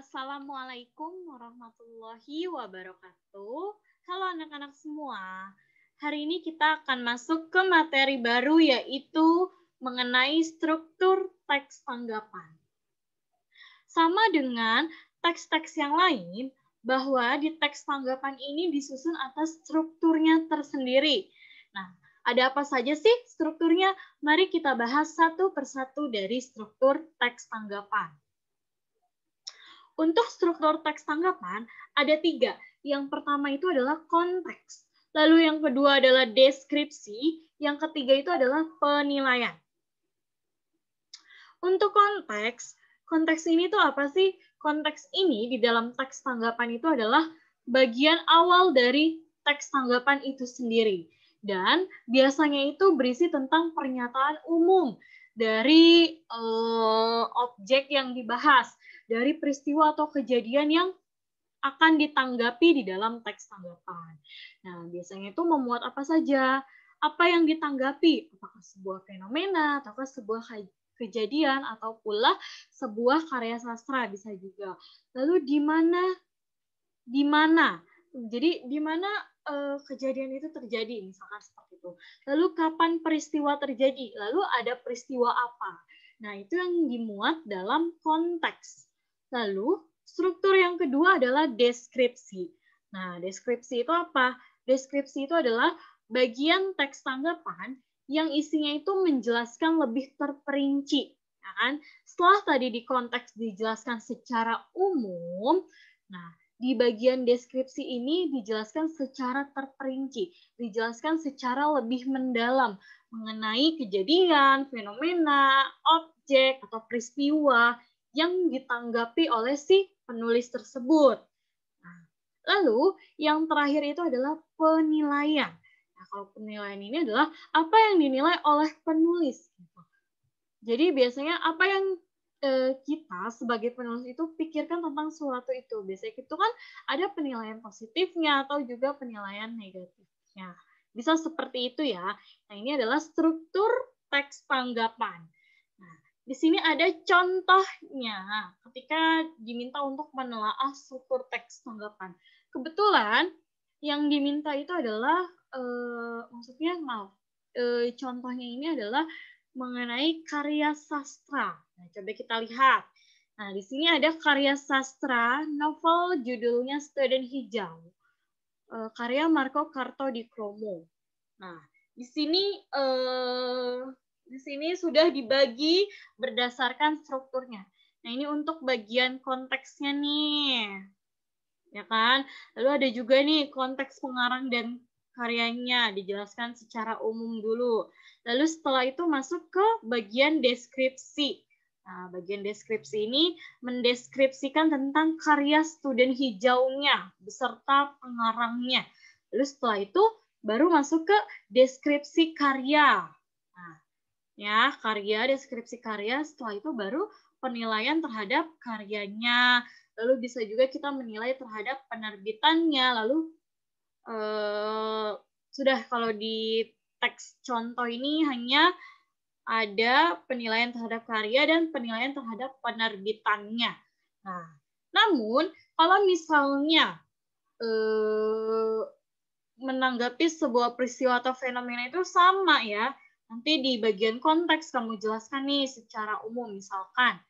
Assalamualaikum warahmatullahi wabarakatuh. Halo anak-anak semua. Hari ini kita akan masuk ke materi baru yaitu mengenai struktur teks tanggapan. Sama dengan teks-teks yang lain, bahwa di teks tanggapan ini disusun atas strukturnya tersendiri. Nah, ada apa saja sih strukturnya? Mari kita bahas satu persatu dari struktur teks tanggapan. Untuk struktur teks tanggapan, ada tiga. Yang pertama itu adalah konteks. Lalu yang kedua adalah deskripsi. Yang ketiga itu adalah penilaian. Untuk konteks, konteks ini tuh apa sih? Konteks ini di dalam teks tanggapan itu adalah bagian awal dari teks tanggapan itu sendiri. Dan biasanya itu berisi tentang pernyataan umum dari uh, objek yang dibahas, dari peristiwa atau kejadian yang akan ditanggapi di dalam teks tanggapan. Nah, biasanya itu memuat apa saja? Apa yang ditanggapi? Apakah sebuah fenomena ataukah sebuah kejadian atau pula sebuah karya sastra bisa juga. Lalu di mana di mana jadi di mana uh, kejadian itu terjadi misalkan seperti itu. Lalu kapan peristiwa terjadi? Lalu ada peristiwa apa? Nah, itu yang dimuat dalam konteks. Lalu struktur yang kedua adalah deskripsi. Nah, deskripsi itu apa? Deskripsi itu adalah bagian teks tanggapan yang isinya itu menjelaskan lebih terperinci. Ya kan? Setelah tadi di konteks dijelaskan secara umum, nah di bagian deskripsi ini dijelaskan secara terperinci, dijelaskan secara lebih mendalam mengenai kejadian, fenomena, objek, atau peristiwa yang ditanggapi oleh si penulis tersebut. Nah, lalu, yang terakhir itu adalah penilaian. Nah, kalau penilaian ini adalah apa yang dinilai oleh penulis. Gitu. Jadi, biasanya apa yang Eh, kita sebagai penulis itu pikirkan tentang suatu itu. Biasanya itu kan ada penilaian positifnya atau juga penilaian negatifnya. Bisa seperti itu ya. Nah, ini adalah struktur teks tanggapan. Nah, di sini ada contohnya ketika diminta untuk menelaah struktur teks tanggapan. Kebetulan yang diminta itu adalah, eh, maksudnya maaf, eh, contohnya ini adalah mengenai karya sastra. Nah, coba kita lihat. Nah, di sini ada karya sastra novel judulnya Student Hijau. Eh, karya Marco Carto di Kromo. Nah, di sini eh, di sini sudah dibagi berdasarkan strukturnya. Nah, ini untuk bagian konteksnya nih. Ya kan? Lalu ada juga nih konteks pengarang dan karyanya, dijelaskan secara umum dulu. Lalu setelah itu masuk ke bagian deskripsi. Nah, bagian deskripsi ini mendeskripsikan tentang karya student hijaunya beserta pengarangnya. Lalu setelah itu baru masuk ke deskripsi karya. Nah, ya, karya, deskripsi karya, setelah itu baru penilaian terhadap karyanya. Lalu bisa juga kita menilai terhadap penerbitannya, lalu Eh, sudah kalau di teks contoh ini hanya ada penilaian terhadap karya dan penilaian terhadap penerbitannya. Nah, namun kalau misalnya eh, menanggapi sebuah peristiwa atau fenomena itu sama ya, nanti di bagian konteks kamu jelaskan nih secara umum misalkan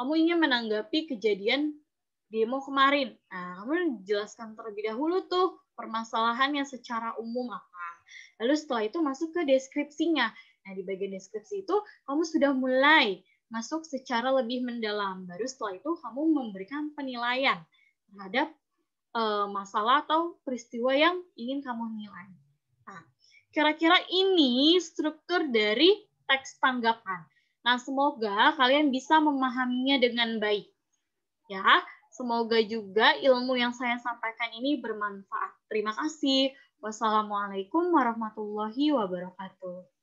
kamu ingin menanggapi kejadian demo kemarin. Nah, kamu jelaskan terlebih dahulu tuh permasalahannya secara umum apa. Lalu setelah itu masuk ke deskripsinya. Nah, di bagian deskripsi itu kamu sudah mulai masuk secara lebih mendalam. Baru setelah itu kamu memberikan penilaian terhadap e, masalah atau peristiwa yang ingin kamu nilai. Nah, kira-kira ini struktur dari teks tanggapan. Nah, semoga kalian bisa memahaminya dengan baik. Ya, Semoga juga ilmu yang saya sampaikan ini bermanfaat. Terima kasih. Wassalamualaikum warahmatullahi wabarakatuh.